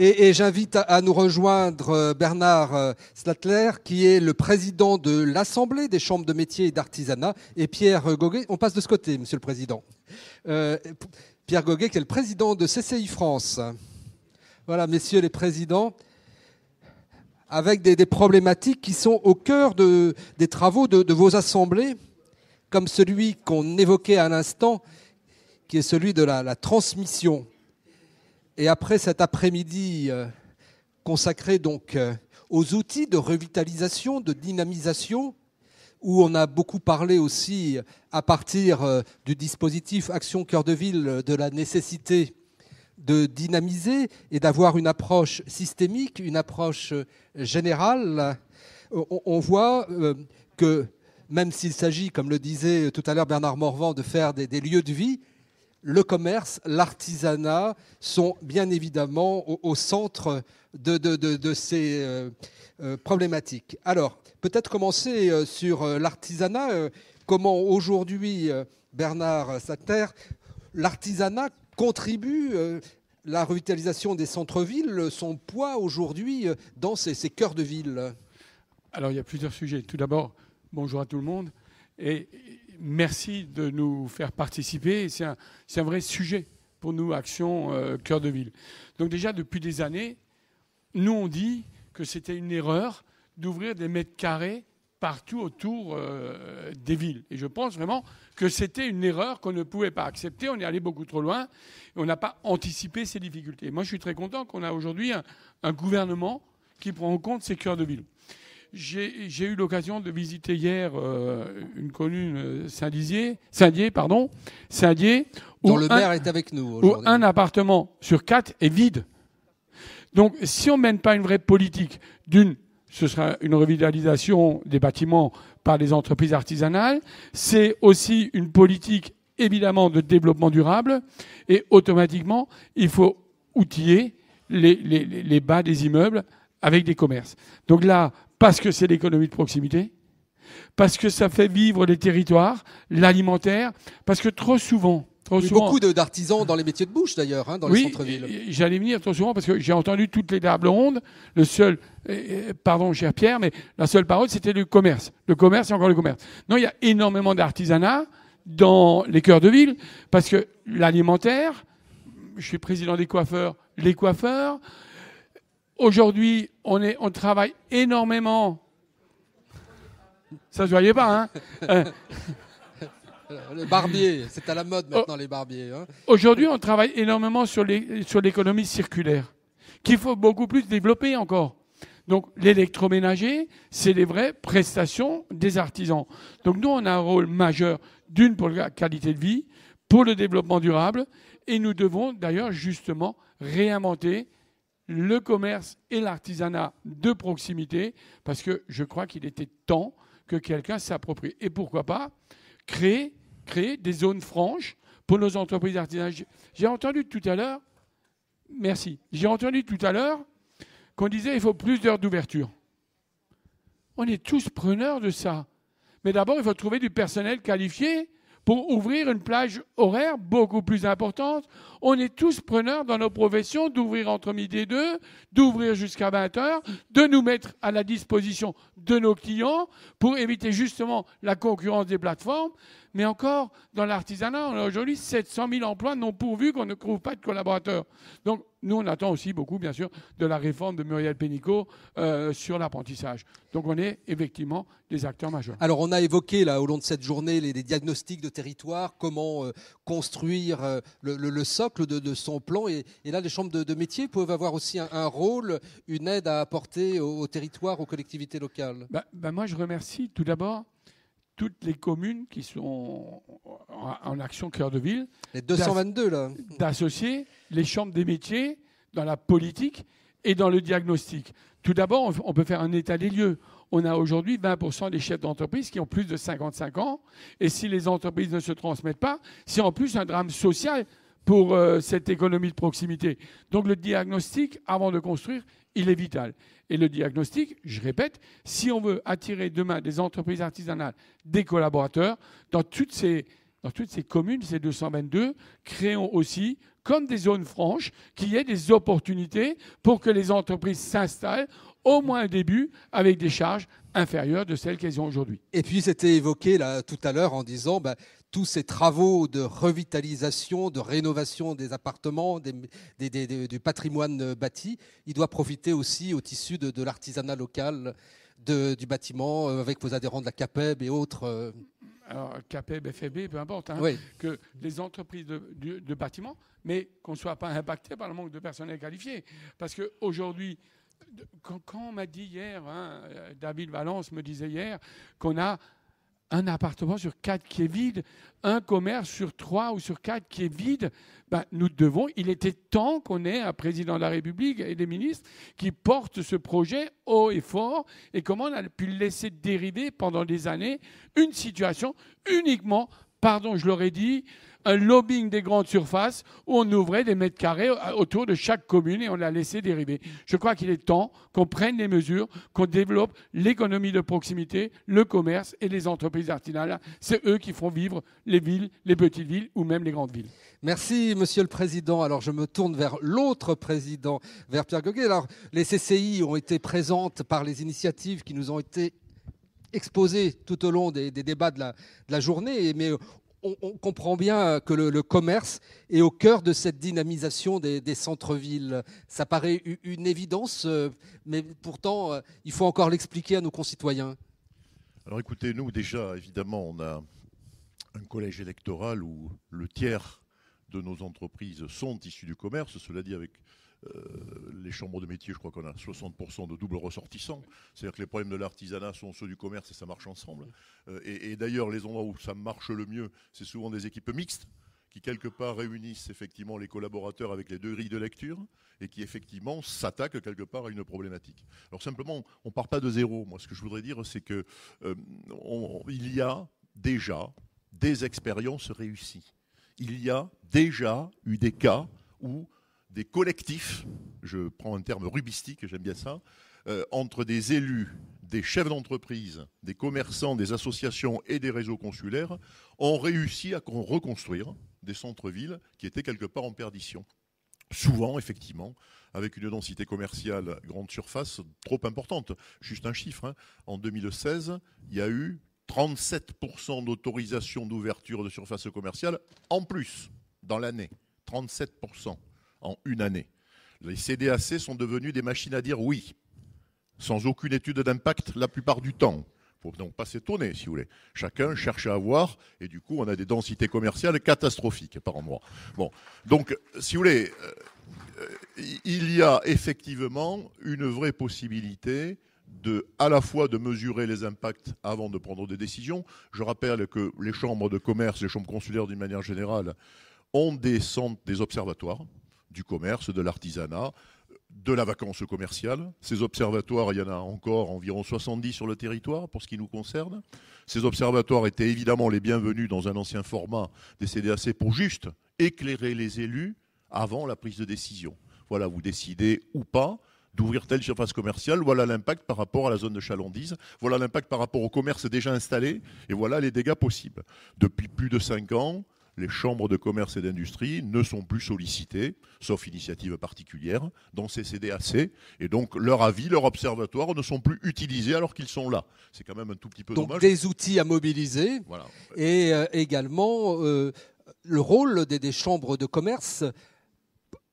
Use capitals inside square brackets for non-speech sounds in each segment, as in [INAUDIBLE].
Et, j'invite à, nous rejoindre euh, Bernard euh, Slatler, qui est le président de l'Assemblée des chambres de métiers et d'artisanat, et Pierre Goguet. On passe de ce côté, Monsieur le Président. Euh, Pierre Goguet, qui est le président de CCI France. Voilà, messieurs les présidents, avec des, problématiques qui sont au cœur des travaux de, vos assemblées, comme celui qu'on évoquait à l'instant, qui est celui de la transmission. Et après cet après-midi euh, consacré donc euh, aux outils de revitalisation, de dynamisation, où on a beaucoup parlé aussi euh, à partir du dispositif Action Cœur de Ville de la nécessité de dynamiser et d'avoir une approche systémique, une approche générale, on voit que même s'il s'agit, comme le disait tout à l'heure Bernard Morvan, de faire des lieux de vie, le commerce, l'artisanat sont bien évidemment au, centre de, ces euh, euh, problématiques. Alors, peut-être commencer euh, sur l'artisanat. Comment aujourd'hui, Bernard Satter, l'artisanat contribue la revitalisation des centres-villes, son poids aujourd'hui dans ces, cœurs de ville Alors, il y a plusieurs sujets. Tout d'abord, bonjour à tout le monde. Et merci de nous faire participer. C'est un, vrai sujet pour nous, Action euh, Cœur de Ville. Donc déjà, depuis des années, nous, on dit que c'était une erreur d'ouvrir des mètres carrés partout autour euh, des villes. Et je pense vraiment que c'était une erreur qu'on ne pouvait pas accepter. On est allé beaucoup trop loin et on n'a pas anticipé ces difficultés. Moi, je suis très content qu'on a aujourd'hui un, un gouvernement qui prend en compte ces cœurs de ville j'ai eu l'occasion de visiter hier euh, une commune euh, Saint-Dizier, Saint-Dié, pardon, saint où, le maire un, est avec nous un appartement sur quatre est vide. Donc, si on mène pas une vraie politique d'une ce sera une revitalisation des bâtiments par des entreprises artisanales. C'est aussi une politique, évidemment, de développement durable. Et automatiquement, il faut outiller les, les bas des immeubles avec des commerces. Donc là, parce que c'est l'économie de proximité, parce que ça fait vivre les territoires, l'alimentaire, parce que trop souvent, Trop souvent, beaucoup d'artisans dans les métiers de bouche d'ailleurs, hein, dans le les centres-villes. J'allais venir trop souvent parce que j'ai entendu toutes les tables rondes. Le seul, pardon, cher Pierre, mais la seule parole, c'était le commerce. Le commerce et encore le commerce. Non, il y a énormément d'artisanat dans les cœurs de ville parce que l'alimentaire, je suis président des coiffeurs, les coiffeurs, Aujourd'hui, on, travaille énormément. Ça ne voyait pas, hein [LAUGHS] euh. Le barbier, c'est à la mode maintenant oh. les barbiers. Hein. Aujourd'hui, on travaille énormément sur l'économie sur circulaire, qu'il faut beaucoup plus développer encore. Donc l'électroménager, c'est les vraies prestations des artisans. Donc nous, on a un rôle majeur, d'une pour la qualité de vie, pour le développement durable, et nous devons d'ailleurs justement réinventer le commerce et l'artisanat de proximité, parce que je crois qu'il était temps que quelqu'un s'approprie. Et pourquoi pas créer, créer des zones franches pour nos entreprises d'artisanat. J'ai entendu tout à l'heure, merci, j'ai entendu tout à l'heure qu'on disait il faut plus d'heures d'ouverture. On est tous preneurs de ça. Mais d'abord, il faut trouver du personnel qualifié pour ouvrir une plage horaire beaucoup plus importante. On est tous preneurs dans nos professions d'ouvrir entre midi et deux, d'ouvrir jusqu'à 20 heures, de nous mettre à la disposition de nos clients pour éviter justement la concurrence des plateformes. Mais encore, dans l'artisanat, on a aujourd'hui 700 000 emplois non pourvus qu'on ne trouve pas de collaborateurs. Donc, nous, on attend aussi beaucoup, bien sûr, de la réforme de Muriel Pénicaud euh, sur l'apprentissage. Donc, on est effectivement des acteurs majeurs. Alors, on a évoqué, là, au long de cette journée, les, diagnostics de territoire, comment euh, construire euh, le, socle de, son plan. Et, là, les chambres de, de métier peuvent avoir aussi un, rôle, une aide à apporter au, territoire, aux collectivités locales. Bah, bah, moi, je remercie tout d'abord toutes les communes qui sont en action cœur de ville. Les 222 là. D'associer les chambres des métiers dans la politique et dans le diagnostic. Tout d'abord, on peut faire un état des lieux. On a aujourd'hui 20% des chefs d'entreprise qui ont plus de 55 ans. Et si les entreprises ne se transmettent pas, c'est en plus un drame social pour euh, cette économie de proximité. Donc le diagnostic, avant de construire, il est vital. Et le diagnostic, je répète, si on veut attirer demain des entreprises artisanales, des collaborateurs, dans toutes ces, dans toutes ces communes, ces 222, créons aussi, comme des zones franches, qu'il y ait des opportunités pour que les entreprises s'installent, au moins au début, avec des charges inférieures de celles qu'elles ont aujourd'hui. Et puis, c'était évoqué là, tout à l'heure en disant, bah, tous ces travaux de revitalisation, de rénovation des appartements, des, du patrimoine bâti, il doit profiter aussi au tissu de, l'artisanat local du bâtiment, euh, avec vos adhérents de la CAPEB et autres. Euh. Alors, CAPEB, FAB, peu importe, hein, que les entreprises de, de bâtiment, mais qu'on ne soit pas impacté par le manque de personnel qualifié. Parce qu'aujourd'hui, quand, quand on m'a dit hier, hein, euh, David Valence me disait hier qu'on a un appartement sur quatre qui est vide, un commerce sur trois ou sur quatre qui est vide, ben, nous devons, il était temps qu'on ait un président de la République et des ministres qui portent ce projet haut et fort, et comment on a pu laisser dériver pendant des années une situation uniquement, pardon, je l'aurais dit, un lobbying des grandes surfaces où on ouvrait des mètres carrés euh, autour de chaque commune et on la laissé dériver. Je crois qu'il est temps qu'on prenne les mesures, qu'on développe l'économie de proximité, le commerce et les entreprises artisanales. C'est eux qui font vivre les villes, les petites villes ou même les grandes villes. Merci, Monsieur le Président. Alors, je me tourne vers l'autre président, vers Pierre Goguet. Alors, les CCI ont été présentes par les initiatives qui nous ont été exposées tout au long des, débats de la, de la journée, mais on, comprend bien euh, que le, commerce est au cœur de cette dynamisation des, centres-villes. Ça paraît une évidence, euh, mais pourtant, euh, il faut encore l'expliquer à nos concitoyens. Alors écoutez, nous déjà, évidemment, on a un collège électoral où le tiers de nos entreprises sont issues du commerce, cela dit avec euh, les chambres de métier, je crois qu'on a 60% de doubles ressortissants. C'est-à-dire que les problèmes de l'artisanat sont ceux du commerce et ça marche ensemble. Euh, et, d'ailleurs, les endroits où ça marche le mieux, c'est souvent des équipes mixtes qui quelque part réunissent effectivement les collaborateurs avec les deux grilles de lecture et qui effectivement s'attaquent quelque part à une problématique. Alors simplement, on ne part pas de zéro. Moi, ce que je voudrais dire, c'est que euh, il y a déjà des expériences réussies. Il y a déjà eu des cas où des collectifs, je prends un terme rubistique, j'aime bien ça, euh, entre des élus, des chefs d'entreprise, des commerçants, des associations et des réseaux consulaires, ont réussi à reconstruire des centres-villes qui étaient quelque part en perdition. Souvent, effectivement, avec une densité commerciale grande surface trop importante. Juste un chiffre, hein. en 2016, il y a eu 37% d'autorisation d'ouverture de surface commerciale en plus dans l'année. 37% en une année. Les CDAC sont devenus des machines à dire oui, sans aucune étude d'impact la plupart du temps. Il ne faut donc pas s'étonner, si vous voulez. Chacun cherche à avoir, et du coup, on a des densités commerciales catastrophiques par mois. Bon, donc, si vous voulez, euh, euh, il y a effectivement une vraie possibilité de, à la fois de mesurer les impacts avant de prendre des décisions. Je rappelle que les chambres de commerce, les chambres consulaires d'une manière générale, ont des centres, des observatoires du commerce, de l'artisanat, de la vacance commerciale. Ces observatoires, il y en a encore environ 70 sur le territoire pour ce qui nous concerne. Ces observatoires étaient évidemment les bienvenus dans un ancien format des CDAC pour juste éclairer les élus avant la prise de décision. Voilà, vous décidez ou pas d'ouvrir telle surface commerciale, voilà l'impact par rapport à la zone de chalandise, voilà l'impact par rapport au commerce déjà installé, et voilà les dégâts possibles. Depuis plus de cinq ans, les chambres de commerce et d'industrie ne sont plus sollicitées, sauf initiative particulière, dans ces CDAC. Et donc, leur avis, leur observatoire ne sont plus utilisés alors qu'ils sont là. C'est quand même un tout petit peu dommage. Donc, des outils à mobiliser. Et euh, également, euh, le rôle des, chambres de commerce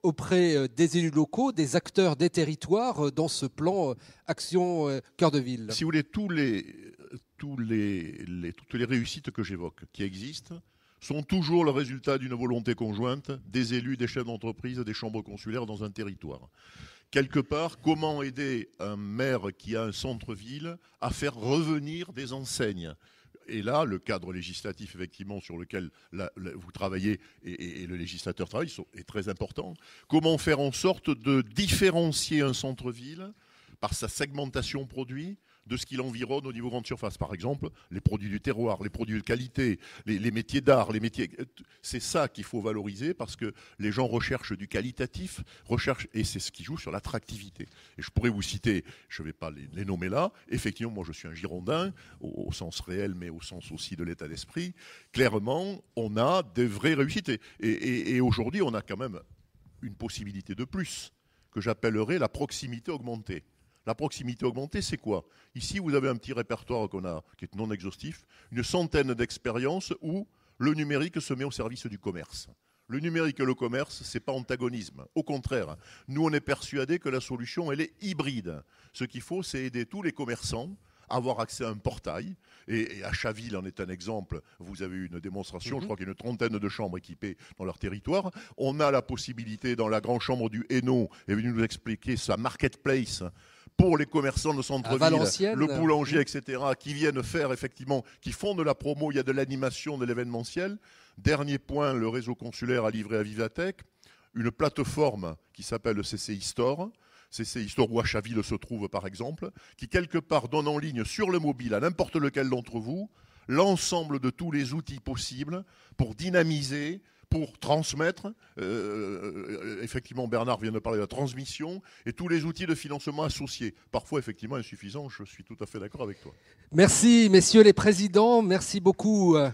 auprès euh, des élus locaux, des acteurs des territoires dans ce plan Action Cœur de Ville Si vous voulez, tous les, tous toutes les réussites que j'évoque, qui existent, sont toujours le résultat d'une volonté conjointe des élus, des chefs d'entreprise, des chambres consulaires dans un territoire. Quelque part, comment aider un maire qui a un centre-ville à faire revenir des enseignes et là, le cadre législatif, effectivement, sur lequel vous travaillez et, et, le législateur travaille, est très important. Comment faire en sorte de différencier un centre-ville par sa segmentation produit, de ce qui l'environne au niveau grande surface. Par exemple, les produits du terroir, les produits de qualité, les, métiers d'art, les métiers. Euh, c'est ça qu'il faut valoriser parce que les gens recherchent du qualitatif, recherchent, et c'est ce qui joue sur l'attractivité. Et je pourrais vous citer, je ne vais pas les, nommer là, effectivement, moi je suis un Girondin, au, sens réel, mais au sens aussi de l'état d'esprit. Clairement, on a des vraies réussites. et, et aujourd'hui, on a quand même une possibilité de plus que j'appellerai la proximité augmentée. La proximité augmentée, c'est quoi Ici, vous avez un petit répertoire qu'on a, qui est non exhaustif, une centaine d'expériences où le numérique se met au service du commerce. Le numérique et le commerce, ce n'est pas antagonisme. Au contraire, nous, on est persuadés que la solution, elle est hybride. Ce qu'il faut, c'est aider tous les commerçants à avoir accès à un portail. Et, à Chaville en est un exemple. Vous avez eu une démonstration, je mhm. crois qu'il y a une trentaine de chambres équipées dans leur territoire. On a la possibilité, dans la grande chambre du Hainaut, est venu nous expliquer sa marketplace pour les commerçants de centre-ville, le boulanger, etc., qui viennent faire effectivement, qui font de la promo, il y a de l'animation de l'événementiel. Dernier point, le réseau consulaire a livré à Vivatech une plateforme qui s'appelle CCI Store, CCI Store où Achaville se trouve par exemple, qui quelque part donne en ligne sur le mobile à n'importe lequel d'entre vous l'ensemble de tous les outils possibles pour dynamiser pour transmettre. Euh, euh, effectivement, Bernard vient de parler de la transmission et tous les outils de financement associés. Parfois, effectivement, insuffisants. Je suis tout à fait d'accord avec toi. Merci, messieurs les présidents. Merci beaucoup euh,